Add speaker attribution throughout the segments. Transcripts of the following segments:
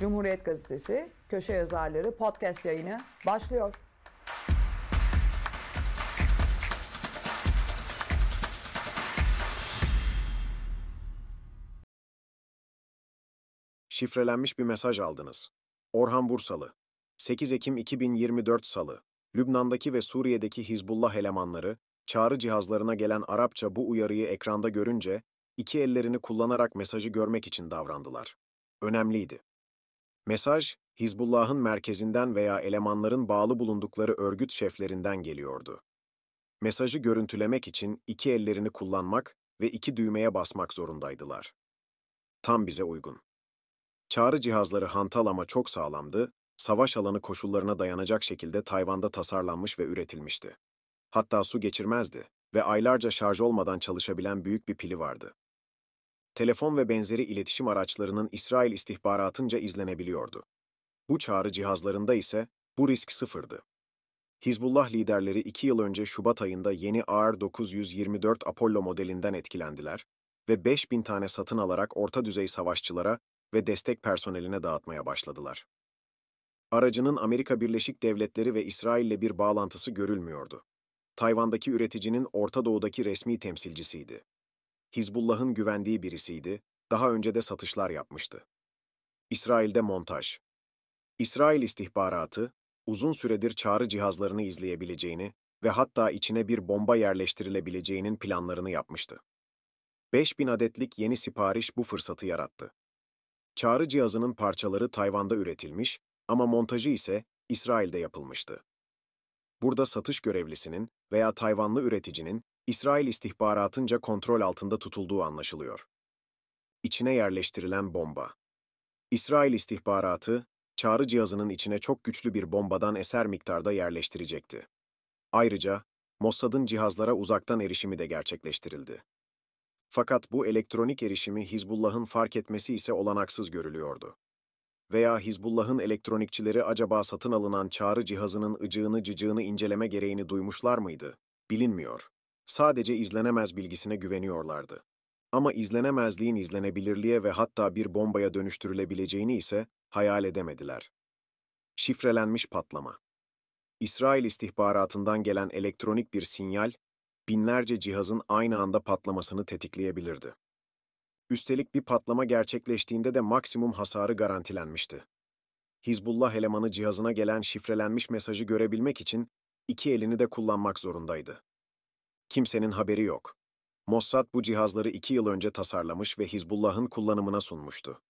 Speaker 1: Cumhuriyet Gazetesi köşe yazarları podcast yayını başlıyor.
Speaker 2: Şifrelenmiş bir mesaj aldınız. Orhan Bursalı 8 Ekim 2024 Salı Lübnan'daki ve Suriye'deki Hizbullah elemanları çağrı cihazlarına gelen Arapça bu uyarıyı ekranda görünce iki ellerini kullanarak mesajı görmek için davrandılar. Önemliydi. Mesaj, Hizbullah'ın merkezinden veya elemanların bağlı bulundukları örgüt şeflerinden geliyordu. Mesajı görüntülemek için iki ellerini kullanmak ve iki düğmeye basmak zorundaydılar. Tam bize uygun. Çağrı cihazları hantal ama çok sağlamdı, savaş alanı koşullarına dayanacak şekilde Tayvan'da tasarlanmış ve üretilmişti. Hatta su geçirmezdi ve aylarca şarj olmadan çalışabilen büyük bir pili vardı telefon ve benzeri iletişim araçlarının İsrail istihbaratınca izlenebiliyordu. Bu çağrı cihazlarında ise bu risk sıfırdı. Hizbullah liderleri iki yıl önce Şubat ayında yeni AR-924 Apollo modelinden etkilendiler ve 5000 tane satın alarak orta düzey savaşçılara ve destek personeline dağıtmaya başladılar. Aracının Amerika Birleşik Devletleri ve İsrail'le bir bağlantısı görülmüyordu. Tayvan'daki üreticinin Orta Doğu'daki resmi temsilcisiydi. Hizbullah'ın güvendiği birisiydi, daha önce de satışlar yapmıştı. İsrail'de montaj. İsrail istihbaratı, uzun süredir çağrı cihazlarını izleyebileceğini ve hatta içine bir bomba yerleştirilebileceğinin planlarını yapmıştı. 5000 adetlik yeni sipariş bu fırsatı yarattı. Çağrı cihazının parçaları Tayvan'da üretilmiş ama montajı ise İsrail'de yapılmıştı. Burada satış görevlisinin veya Tayvanlı üreticinin İsrail istihbaratınca kontrol altında tutulduğu anlaşılıyor. İçine yerleştirilen bomba. İsrail istihbaratı, çağrı cihazının içine çok güçlü bir bombadan eser miktarda yerleştirecekti. Ayrıca, Mossad'ın cihazlara uzaktan erişimi de gerçekleştirildi. Fakat bu elektronik erişimi Hizbullah'ın fark etmesi ise olanaksız görülüyordu. Veya Hizbullah'ın elektronikçileri acaba satın alınan çağrı cihazının ıcığını cıcığını inceleme gereğini duymuşlar mıydı? Bilinmiyor sadece izlenemez bilgisine güveniyorlardı. Ama izlenemezliğin izlenebilirliğe ve hatta bir bombaya dönüştürülebileceğini ise hayal edemediler. Şifrelenmiş patlama. İsrail istihbaratından gelen elektronik bir sinyal, binlerce cihazın aynı anda patlamasını tetikleyebilirdi. Üstelik bir patlama gerçekleştiğinde de maksimum hasarı garantilenmişti. Hizbullah elemanı cihazına gelen şifrelenmiş mesajı görebilmek için iki elini de kullanmak zorundaydı. Kimsenin haberi yok. Mossad bu cihazları iki yıl önce tasarlamış ve Hizbullah'ın kullanımına sunmuştu.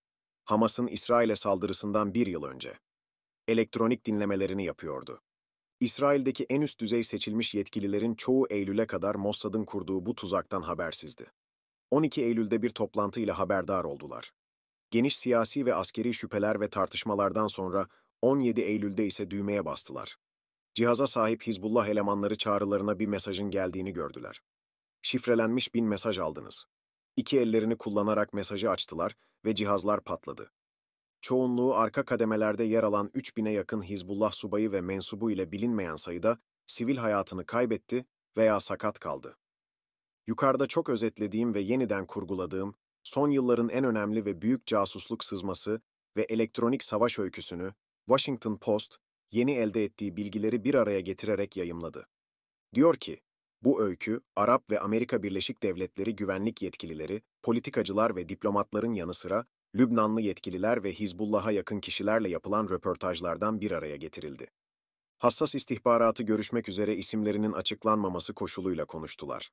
Speaker 2: Hamas'ın İsrail'e saldırısından bir yıl önce. Elektronik dinlemelerini yapıyordu. İsrail'deki en üst düzey seçilmiş yetkililerin çoğu Eylül'e kadar Mossad'ın kurduğu bu tuzaktan habersizdi. 12 Eylül'de bir toplantı ile haberdar oldular. Geniş siyasi ve askeri şüpheler ve tartışmalardan sonra 17 Eylül'de ise düğmeye bastılar. Cihaza sahip Hizbullah elemanları çağrılarına bir mesajın geldiğini gördüler. Şifrelenmiş bin mesaj aldınız. İki ellerini kullanarak mesajı açtılar ve cihazlar patladı. Çoğunluğu arka kademelerde yer alan 3000'e yakın Hizbullah subayı ve mensubu ile bilinmeyen sayıda sivil hayatını kaybetti veya sakat kaldı. Yukarıda çok özetlediğim ve yeniden kurguladığım, son yılların en önemli ve büyük casusluk sızması ve elektronik savaş öyküsünü Washington Post, yeni elde ettiği bilgileri bir araya getirerek yayımladı. Diyor ki, bu öykü, Arap ve Amerika Birleşik Devletleri güvenlik yetkilileri, politikacılar ve diplomatların yanı sıra Lübnanlı yetkililer ve Hizbullah'a yakın kişilerle yapılan röportajlardan bir araya getirildi. Hassas istihbaratı görüşmek üzere isimlerinin açıklanmaması koşuluyla konuştular.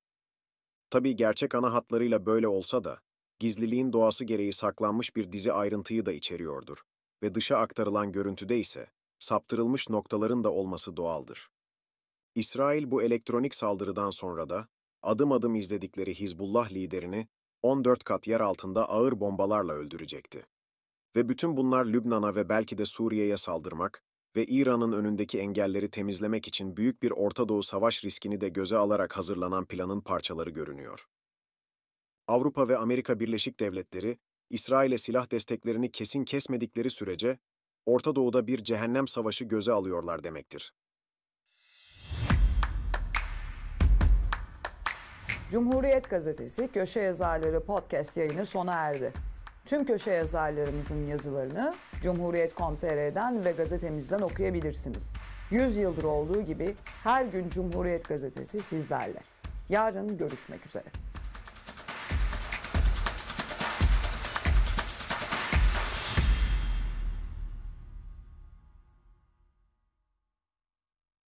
Speaker 2: Tabii gerçek ana hatlarıyla böyle olsa da, gizliliğin doğası gereği saklanmış bir dizi ayrıntıyı da içeriyordur ve dışa aktarılan görüntüde ise saptırılmış noktaların da olması doğaldır. İsrail bu elektronik saldırıdan sonra da adım adım izledikleri Hizbullah liderini 14 kat yer altında ağır bombalarla öldürecekti. Ve bütün bunlar Lübnan'a ve belki de Suriye'ye saldırmak ve İran'ın önündeki engelleri temizlemek için büyük bir Orta Doğu savaş riskini de göze alarak hazırlanan planın parçaları görünüyor. Avrupa ve Amerika Birleşik Devletleri, İsrail'e silah desteklerini kesin kesmedikleri sürece Orta Doğu'da bir cehennem savaşı göze alıyorlar demektir.
Speaker 1: Cumhuriyet Gazetesi Köşe Yazarları Podcast yayını sona erdi. Tüm köşe yazarlarımızın yazılarını Cumhuriyet.com.tr'den ve gazetemizden okuyabilirsiniz. 100 yıldır olduğu gibi her gün Cumhuriyet Gazetesi sizlerle. Yarın görüşmek üzere.